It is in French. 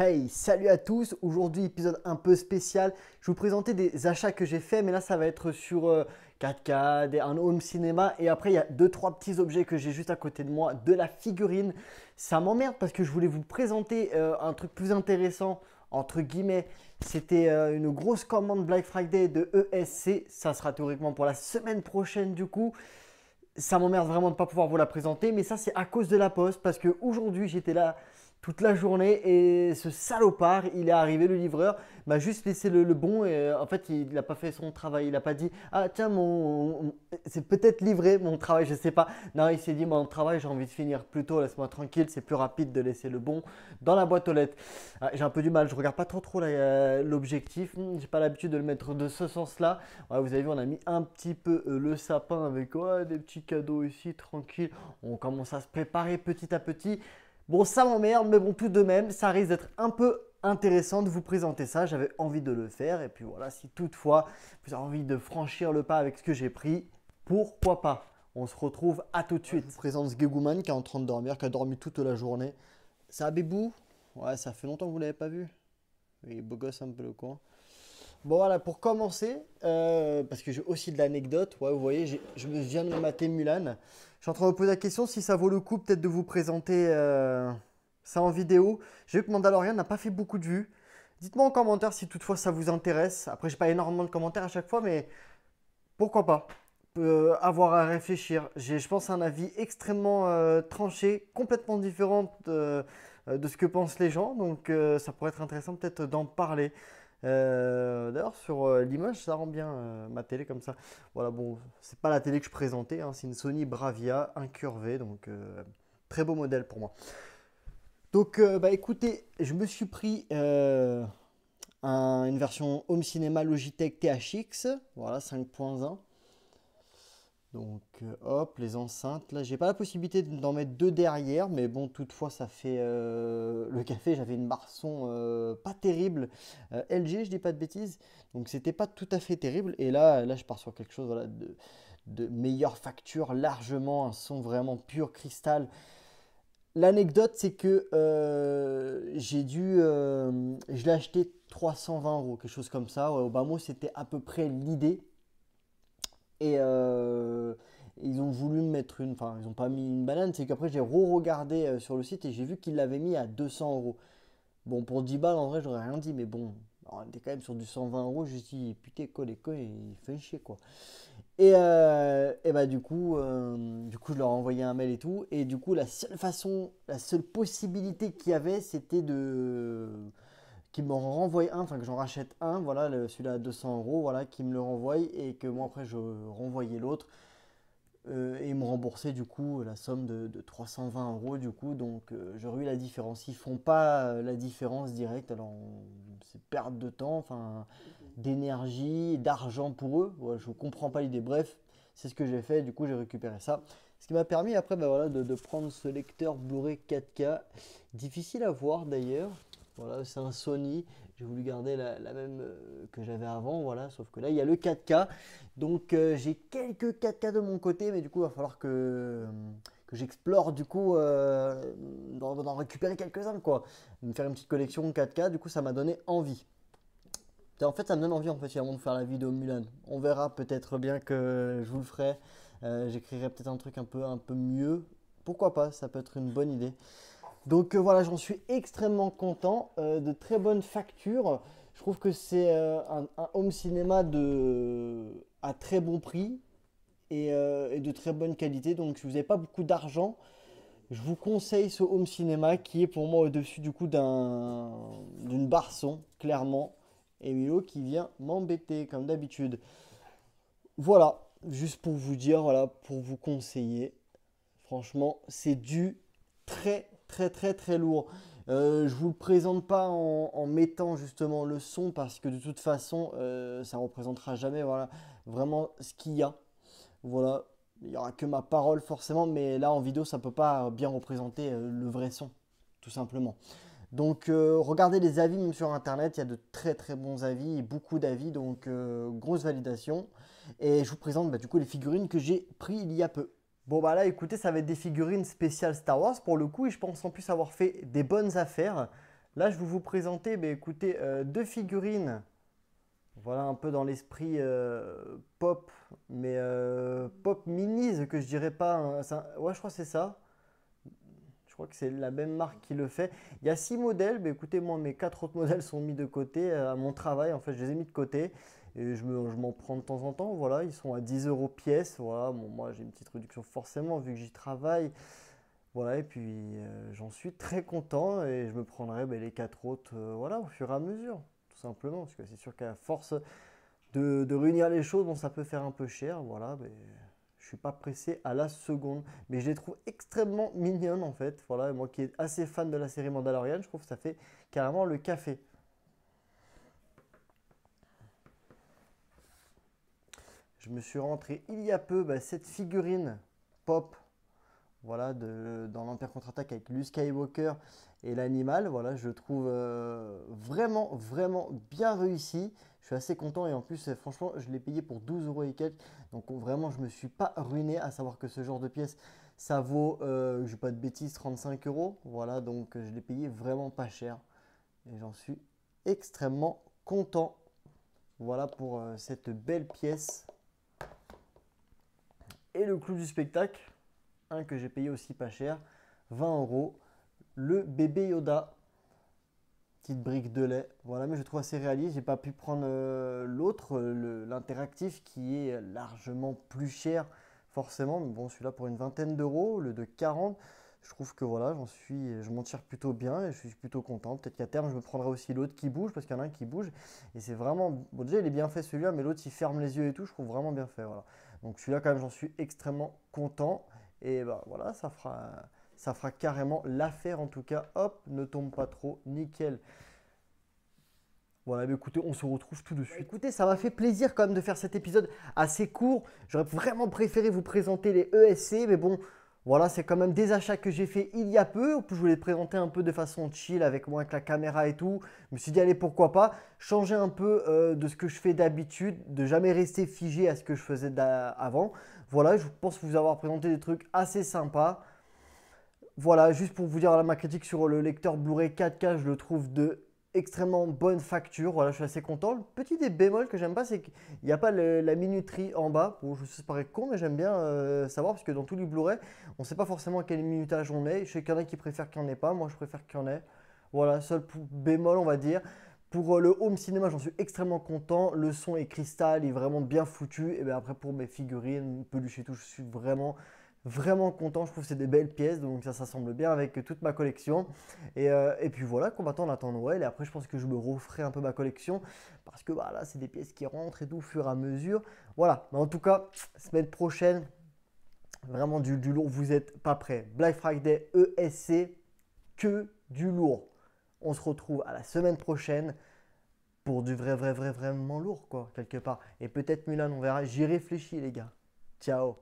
Hey, salut à tous. Aujourd'hui, épisode un peu spécial. Je vais vous présenter des achats que j'ai faits, mais là, ça va être sur 4K, euh, un home cinéma. Et après, il y a deux, trois petits objets que j'ai juste à côté de moi, de la figurine. Ça m'emmerde parce que je voulais vous présenter euh, un truc plus intéressant, entre guillemets. C'était euh, une grosse commande Black Friday de ESC. Ça sera théoriquement pour la semaine prochaine, du coup ça m'emmerde vraiment de ne pas pouvoir vous la présenter, mais ça c'est à cause de la poste parce que aujourd'hui j'étais là toute la journée et ce salopard, il est arrivé, le livreur, m'a juste laissé le, bon et euh, en fait il n'a pas fait son travail, il n'a pas dit ah tiens mon, c'est peut-être livré mon travail, je sais pas. Non, il s'est dit mon travail j'ai envie de finir plus tôt, laisse-moi tranquille, c'est plus rapide de laisser le bon dans la boîte aux lettres. Ah, j'ai un peu du mal, je regarde pas trop trop euh, l'objectif, hmm, j'ai pas l'habitude de le mettre de ce sens-là. vous avez vu, on a mis un petit peu euh, le sapin avec des petits cadeaux ici, tranquille. On commence à se préparer petit à petit. Bon, ça m'emmerde, mais bon, tout de même, ça risque d'être un peu intéressant de vous présenter ça. J'avais envie de le faire. Et puis voilà, si toutefois vous avez envie de franchir le pas avec ce que j'ai pris, pourquoi pas On se retrouve à tout de suite. Je vous présente qui est en train de dormir, qui a dormi toute la journée. Ça a bébou Ouais, ça fait longtemps que vous l'avez pas vu. Il est beau gosse un peu le coin. Bon voilà, pour commencer, euh, parce que j'ai aussi de l'anecdote, ouais, vous voyez, je me viens de mater Mulan. Je suis en train de poser la question si ça vaut le coup peut-être de vous présenter euh, ça en vidéo. J'ai vu que Mandalorian n'a pas fait beaucoup de vues. Dites-moi en commentaire si toutefois ça vous intéresse. Après, j'ai pas énormément de commentaires à chaque fois, mais pourquoi pas euh, avoir à réfléchir. J'ai, je pense, un avis extrêmement tranché, complètement différent de, ce que pensent les gens. Donc, ça pourrait être intéressant peut-être d'en parler. Euh, d'ailleurs, sur euh, l'image ça rend bien euh, ma télé comme ça. Voilà, bon, c'est pas la télé que je présentais, hein, c'est une Sony Bravia incurvée, donc très beau modèle pour moi. Donc, bah écoutez, je me suis pris une version Home Cinéma Logitech THX, voilà 5.1. Donc euh, hop, les enceintes. Là, j'ai pas la possibilité d'en mettre deux derrière, mais bon, toutefois, ça fait euh, le café. J'avais une barre euh, pas terrible, LG, je dis pas de bêtises. Donc c'était pas tout à fait terrible. Et là, là, je pars sur quelque chose de, de, meilleure facture, largement un son vraiment pur cristal. L'anecdote, c'est que j'ai dû, je l'ai acheté 320 euros, quelque chose comme ça. au bas mot, c'était à peu près l'idée. Et euh, une, enfin ils n'ont pas mis une banane, c'est qu'après j'ai re-regardé euh, sur le site et j'ai vu qu'ils l'avaient mis à 200 euros. Bon, pour 10 balles, en vrai, j'aurais rien dit, mais bon, on était quand même sur du 120 euros. Je me suis dit, putain, quoi, les quoi, il fait chier, quoi. Et, euh, et bah, du coup, euh, du coup, je leur ai envoyé un mail et tout. Et du coup, la seule façon, la seule possibilité qu'il y avait, c'était de. qu'ils m'en renvoient un, enfin, que j'en rachète un, voilà, celui-là à 200 euros, voilà, qui me le renvoient et que moi, après, je renvoyais l'autre. Euh, et me rembourser du coup la somme de, 320 euros du coup donc euh, j'aurais je la différence ils font pas euh, la différence directe alors c'est perte de temps enfin d'énergie d'argent pour eux je comprends pas l'idée bref c'est ce que j'ai fait du coup j'ai récupéré ça ce qui m'a permis après bah, voilà, de, de, prendre ce lecteur Blu-ray 4K difficile à voir d'ailleurs voilà c'est un Sony j'ai voulu garder la, même euh, que j'avais avant, voilà, sauf que là il y a le 4K, donc euh, j'ai quelques 4K de mon côté, mais du coup il va falloir que, que j'explore du coup, euh, d'en récupérer quelques-uns quoi, me faire une petite collection 4K, du coup ça m'a donné envie. En fait, ça me donne envie en fait, de faire la vidéo Mulan. On verra peut-être bien que je vous le ferai. J'écrirai peut-être un truc un peu, un peu mieux. Pourquoi pas Ça peut être une bonne idée. Donc euh, voilà, j'en suis extrêmement content, euh, de très bonnes factures. Je trouve que c'est euh, un, home cinéma de, à très bon prix et, de très bonne qualité. Donc si vous n'avez pas beaucoup d'argent, je vous conseille ce home cinéma qui est pour moi au-dessus du coup d'un, d'une barçon, clairement. Et Milo qui vient m'embêter comme d'habitude. Voilà, juste pour vous dire, voilà, pour vous conseiller. Franchement, c'est du très très très très lourd. Euh, je vous le présente pas en, mettant justement le son parce que de toute façon euh, ça représentera jamais voilà, vraiment ce qu'il y a. Voilà, il n'y aura que ma parole forcément, mais là en vidéo ça ne peut pas bien représenter euh, le vrai son, tout simplement. Donc euh, regardez les avis même sur internet, il y a de très très bons avis, beaucoup d'avis, donc euh, grosse validation. Et je vous présente bah, du coup les figurines que j'ai pris il y a peu. Bon bah là écoutez ça va être des figurines spéciales Star Wars pour le coup et je pense en plus avoir fait des bonnes affaires. Là je vais vous présenter écoutez, euh, deux figurines, voilà un peu dans l'esprit euh, pop, mais euh, pop minis que je dirais pas, hein. ouais je crois c'est ça. Je crois que c'est la même marque qui le fait. Il y a six modèles, mais écoutez moi mes quatre autres modèles sont mis de côté à mon travail en fait je les ai mis de côté. Et je m'en prends de temps en temps, voilà, ils sont à 10 euros pièce, voilà, bon, moi j'ai une petite réduction forcément vu que j'y travaille. Voilà, et puis euh, j'en suis très content et je me prendrai ben, les quatre autres euh, voilà, au fur et à mesure, tout simplement. Parce que c'est sûr qu'à force de, de, réunir les choses, bon, ça peut faire un peu cher, voilà, mais je suis pas pressé à la seconde. Mais je les trouve extrêmement mignonnes en fait. Voilà, moi qui est assez fan de la série Mandalorian, je trouve que ça fait carrément le café. je me suis rentré il y a peu bah, cette figurine pop voilà, de, dans l'Empire contre-attaque avec le Skywalker et l'animal. Voilà, je trouve euh, vraiment, vraiment bien réussi. Je suis assez content et en plus, euh, franchement, je l'ai payé pour 12 euros et quelques. Donc vraiment, je me suis pas ruiné à savoir que ce genre de pièce, ça vaut, euh, je ne pas de bêtises, 35 euros. Voilà, donc je l'ai payé vraiment pas cher. Et j'en suis extrêmement content. Voilà pour cette belle pièce. Et le clou du spectacle, un que j'ai payé aussi pas cher, 20 euros, le bébé Yoda. Petite brique de lait, voilà, mais je trouve assez réaliste. J'ai pas pu prendre euh, l'autre, euh, l'interactif qui est largement plus cher, forcément. Mais bon, celui-là pour une vingtaine d'euros, le de 40 je trouve que voilà, j'en suis, je m'en tire plutôt bien et je suis plutôt content. Peut-être qu'à terme, je me prendrai aussi l'autre qui bouge parce qu'il y en a un qui bouge. Et c'est vraiment. Bon, déjà, il est bien fait celui-là, mais l'autre, il ferme les yeux et tout. Je trouve vraiment bien fait. Voilà. Donc celui-là, quand même, j'en suis extrêmement content. Et bah voilà, ça fera, ça fera carrément l'affaire en tout cas. Hop, ne tombe pas trop. Nickel. Voilà, mais bah, écoutez, on se retrouve tout de bah, suite. Écoutez, ça m'a fait plaisir quand même de faire cet épisode assez court. J'aurais vraiment préféré vous présenter les ESC, mais bon, voilà, c'est quand même des achats que j'ai fait il y a peu. Je voulais présenter un peu de façon chill avec moi, avec la caméra et tout. Je me suis dit, allez, pourquoi pas changer un peu euh, de ce que je fais d'habitude, de jamais rester figé à ce que je faisais avant. Voilà, je pense vous avoir présenté des trucs assez sympas. Voilà, juste pour vous dire ma critique sur le lecteur Blu-ray 4K, je le trouve de extrêmement bonne facture. Voilà, je suis assez content. Le petit des bémols que j'aime pas, c'est qu'il n'y a pas la minuterie en bas. pour je sais, ça paraît con, mais j'aime bien euh, savoir parce que dans tous les Blu-ray, on ne sait pas forcément quel minutage on est. Je sais qu'il y en a qui préfère qu'il n'y en ait pas. Moi, je préfère qu'il y en ait. Voilà, seul bémol, on va dire. Pour euh, le home cinéma, j'en suis extrêmement content. Le son est cristal, il est vraiment bien foutu. Et bien après, pour mes figurines, peluches et tout, je suis vraiment vraiment content. Je trouve que c'est des belles pièces, donc ça s'assemble bien avec toute ma collection. Euh, et, puis voilà, combattant, on attend Noël. Et après, je pense que je me referai un peu ma collection parce que voilà, c'est des pièces qui rentrent et tout au fur et à mesure. Voilà, mais en tout cas, semaine prochaine, vraiment du, du lourd, vous n'êtes pas prêts. Black Friday ESC, que du lourd. On se retrouve à la semaine prochaine pour du vrai, vrai, vrai, vraiment lourd, quoi, quelque part. Et peut-être Mulan, on verra. J'y réfléchis, les gars. Ciao